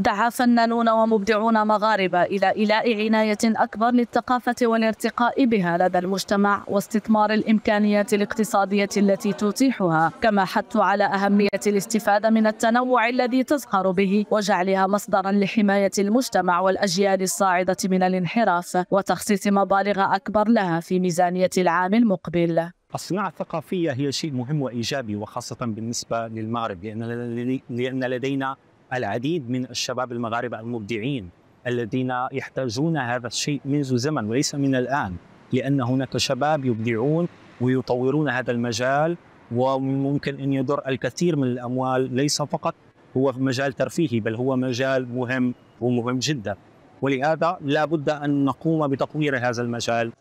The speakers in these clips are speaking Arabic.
دعا فنانون ومبدعون مغاربة إلى إيلاء عناية أكبر للثقافة والارتقاء بها لدى المجتمع واستثمار الإمكانيات الاقتصادية التي تتيحها كما حثوا على أهمية الاستفادة من التنوع الذي تزخر به وجعلها مصدرا لحماية المجتمع والأجيال الصاعدة من الانحراف وتخصيص مبالغ أكبر لها في ميزانية العام المقبل الصناعة الثقافية هي شيء مهم وإيجابي وخاصة بالنسبة للمغرب لأن لدينا العديد من الشباب المغاربه المبدعين الذين يحتاجون هذا الشيء منذ زمن وليس من الان لان هناك شباب يبدعون ويطورون هذا المجال وممكن ان يدر الكثير من الاموال ليس فقط هو مجال ترفيهي بل هو مجال مهم ومهم جدا ولهذا لا بد ان نقوم بتطوير هذا المجال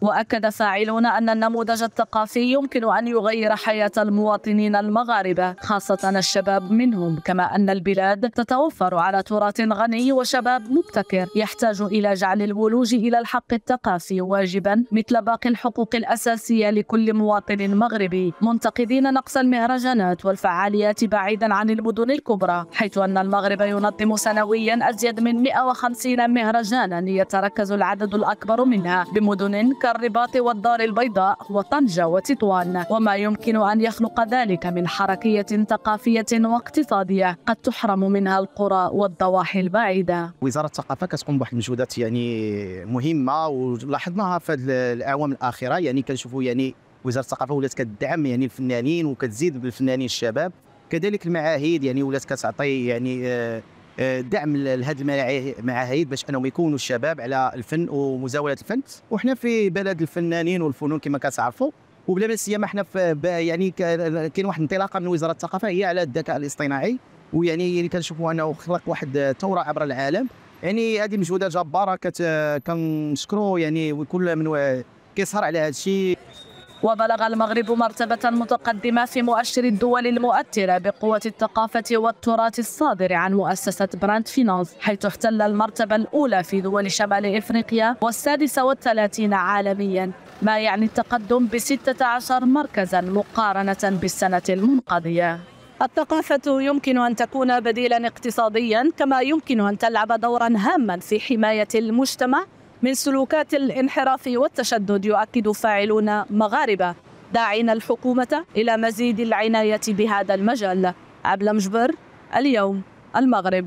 وأكد فاعلون أن النموذج الثقافي يمكن أن يغير حياة المواطنين المغاربة خاصة الشباب منهم كما أن البلاد تتوفر على تراث غني وشباب مبتكر يحتاج إلى جعل الولوج إلى الحق الثقافي واجبا مثل باقي الحقوق الأساسية لكل مواطن مغربي منتقدين نقص المهرجانات والفعاليات بعيدا عن المدن الكبرى حيث أن المغرب ينظم سنويا أزيد من 150 مهرجانا يتركز العدد الأكبر منها بمدن ك كالرباط والدار البيضاء وطنجة وتطوان وما يمكن أن يخلق ذلك من حركية ثقافية واقتصادية قد تحرم منها القرى والضواحي البعيدة وزارة الثقافة كتقوم بواحد المجهودات يعني مهمة ولاحظناها في الأعوام الأخيرة يعني كنشوفوا يعني وزاره الثقافه ولات كتدعم يعني الفنانين وكتزيد بالفنانين الشباب كذلك المعاهد يعني ولات كتعطي يعني آه آه، دعم لهذه المعاهد باش انهم يكونوا الشباب على الفن ومزاوله الفن وحنا في بلد الفنانين والفنون كما كتعرفوا وبلا ما سيما حنا يعني كاين واحد انطلاقه من وزاره الثقافه هي على الذكاء الاصطناعي ويعني اللي كنشوفوا انه خلق واحد ثوره عبر العالم يعني هذه مجهودات جباره كنشكروا يعني وكل من كيسهر على هذا الشيء وبلغ المغرب مرتبة متقدمة في مؤشر الدول المؤثرة بقوة الثقافة والتراث الصادر عن مؤسسة براند فينانس حيث احتل المرتبة الأولى في دول شمال إفريقيا والسادسة والثلاثين عالميا ما يعني التقدم بستة عشر مركزا مقارنة بالسنة المنقضية الثقافة يمكن أن تكون بديلا اقتصاديا كما يمكن أن تلعب دورا هاما في حماية المجتمع من سلوكات الانحراف والتشدد يؤكد فاعلون مغاربة داعين الحكومة إلى مزيد العناية بهذا المجال عبد المجبر اليوم المغرب